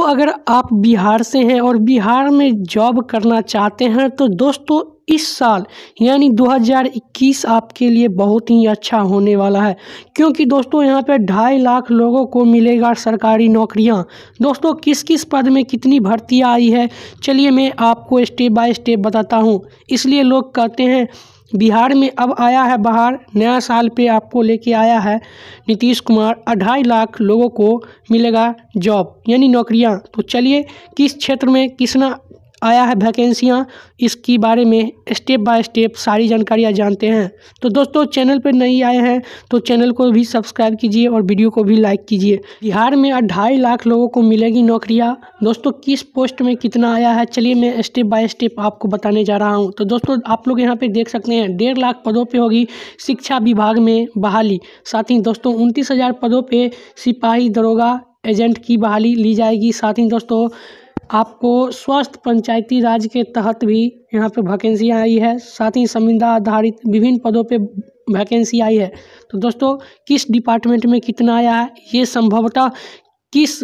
दोस्तों अगर आप बिहार से हैं और बिहार में जॉब करना चाहते हैं तो दोस्तों इस साल यानी 2021 आपके लिए बहुत ही अच्छा होने वाला है क्योंकि दोस्तों यहाँ पर ढाई लाख लोगों को मिलेगा सरकारी नौकरियाँ दोस्तों किस किस पद में कितनी भर्तियाँ आई है चलिए मैं आपको स्टेप बाय स्टेप बताता हूँ इसलिए लोग कहते हैं बिहार में अब आया है बाहर नया साल पे आपको लेके आया है नीतीश कुमार अढ़ाई लाख लोगों को मिलेगा जॉब यानी नौकरियां तो चलिए किस क्षेत्र में किसना आया है वैकेंसियाँ इसकी बारे में स्टेप बाय स्टेप सारी जानकारियाँ जानते हैं तो दोस्तों चैनल पर नहीं आए हैं तो चैनल को भी सब्सक्राइब कीजिए और वीडियो को भी लाइक कीजिए बिहार में अढ़ाई लाख लोगों को मिलेगी नौकरियाँ दोस्तों किस पोस्ट में कितना आया है चलिए मैं स्टेप बाय स्टेप आपको बताने जा रहा हूँ तो दोस्तों आप लोग यहाँ पर देख सकते हैं डेढ़ लाख पदों पर होगी शिक्षा विभाग में बहाली साथ ही दोस्तों उनतीस पदों पर सिपाही दरोगा एजेंट की बहाली ली जाएगी साथ ही दोस्तों आपको स्वस्थ पंचायती राज के तहत भी यहाँ पे वैकेंसी आई है साथ ही संविदा आधारित विभिन्न पदों पे वैकेंसी आई है तो दोस्तों किस डिपार्टमेंट में कितना आया है ये संभवतः किस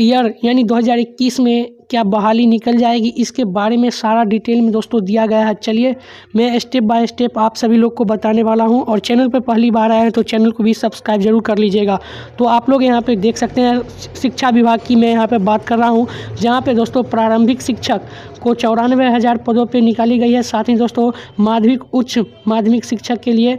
ईयर यानी 2021 में क्या बहाली निकल जाएगी इसके बारे में सारा डिटेल में दोस्तों दिया गया है चलिए मैं स्टेप बाय स्टेप आप सभी लोग को बताने वाला हूं और चैनल पर पहली बार आए हैं तो चैनल को भी सब्सक्राइब जरूर कर लीजिएगा तो आप लोग यहां पर देख सकते हैं शिक्षा विभाग की मैं यहां पर बात कर रहा हूं जहां पर दोस्तों प्रारंभिक शिक्षक को चौरानवे हज़ार पदों पर निकाली गई है साथ ही दोस्तों माध्यमिक उच्च माध्यमिक शिक्षक के लिए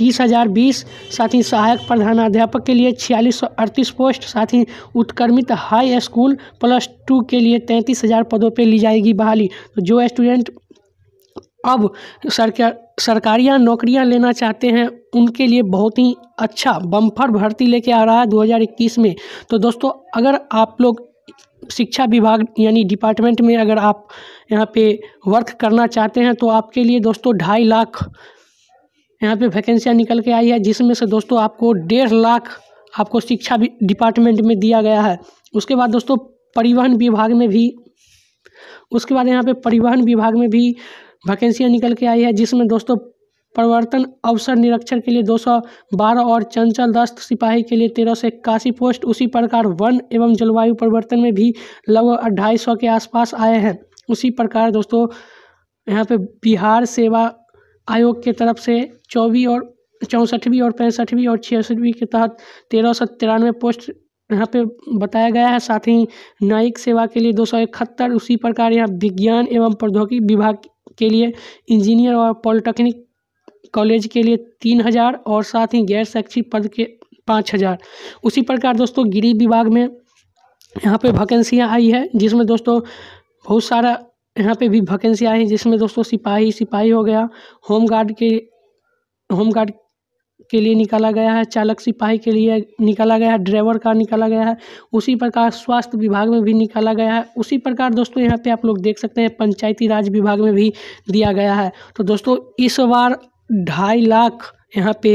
तीस हज़ार बीस साथ ही सहायक प्रधानाध्यापक के लिए छियालीस सौ अड़तीस पोस्ट साथ ही उत्कर्मित हाई स्कूल प्लस टू के लिए तैंतीस हज़ार पदों पर ली जाएगी बहाली तो जो स्टूडेंट अब सरकार सरकारियाँ नौकरियाँ लेना चाहते हैं उनके लिए बहुत ही अच्छा बम्फर भर्ती लेके आ रहा है 2021 में तो दोस्तों अगर आप लोग शिक्षा विभाग यानी डिपार्टमेंट में अगर आप यहाँ पे वर्क करना चाहते हैं तो आपके लिए दोस्तों ढाई लाख यहाँ पे वैकेंसियाँ निकल के आई है जिसमें से दोस्तों आपको डेढ़ लाख आपको शिक्षा डिपार्टमेंट में दिया गया है उसके बाद दोस्तों परिवहन विभाग में भी उसके बाद यहाँ पे परिवहन विभाग में भी वैकेंसियाँ निकल के आई है जिसमें दोस्तों प्रवर्तन अवसर निरीक्षण के लिए 212 और चंचल दस्त सिपाही के लिए तेरह सौ इक्यासी पोस्ट उसी प्रकार वन एवं जलवायु परिवर्तन में भी लगभग अढ़ाई सौ के आसपास आए हैं उसी प्रकार दोस्तों यहाँ पे बिहार सेवा आयोग के तरफ से चौबीस और चौंसठवीं और पैंसठवीं और छियासठवीं के तहत तेरह सौ तिरानवे पोस्ट यहाँ पे बताया गया है साथ ही न्यायिक सेवा के लिए दो सौ इकहत्तर उसी प्रकार यहाँ विज्ञान एवं प्रौद्योगिकी विभाग के लिए इंजीनियर और पॉलिटेक्निक कॉलेज के लिए तीन हज़ार और साथ ही गैर शैक्षिक पद के पाँच हज़ार उसी प्रकार दोस्तों गृह विभाग में यहाँ पे वैकेंसियाँ आई है जिसमें दोस्तों बहुत सारा यहाँ पे भी भकेंसी आई जिसमें दोस्तों सिपाही सिपाही हो गया होम गार्ड के होम गार्ड के लिए निकाला गया है चालक सिपाही के लिए निकाला गया है ड्राइवर का निकाला गया है उसी प्रकार स्वास्थ्य विभाग में भी निकाला गया है उसी प्रकार दोस्तों यहाँ पे आप लोग देख सकते हैं पंचायती राज विभाग में भी दिया गया है तो दोस्तों इस बार ढाई लाख यहाँ पे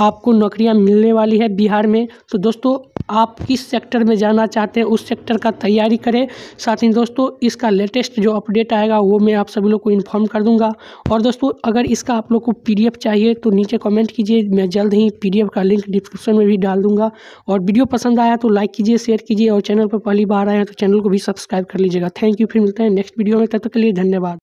आपको नौकरियाँ मिलने वाली है बिहार में तो दोस्तों आप किस सेक्टर में जाना चाहते हैं उस सेक्टर का तैयारी करें साथ ही दोस्तों इसका लेटेस्ट जो अपडेट आएगा वो मैं आप सभी लोग को इन्फॉर्म कर दूंगा और दोस्तों अगर इसका आप लोग को पीडीएफ चाहिए तो नीचे कमेंट कीजिए मैं जल्द ही पीडीएफ का लिंक डिस्क्रिप्शन में भी डाल दूंगा और वीडियो पसंद आया तो लाइक कीजिए शेयर कीजिए और चैनल पर पहली बार आए हैं तो चैनल को भी सब्सक्राइब कर लीजिएगा थैंक यू फिर मिलते हैं नेक्स्ट वीडियो में तब तक के लिए धन्यवाद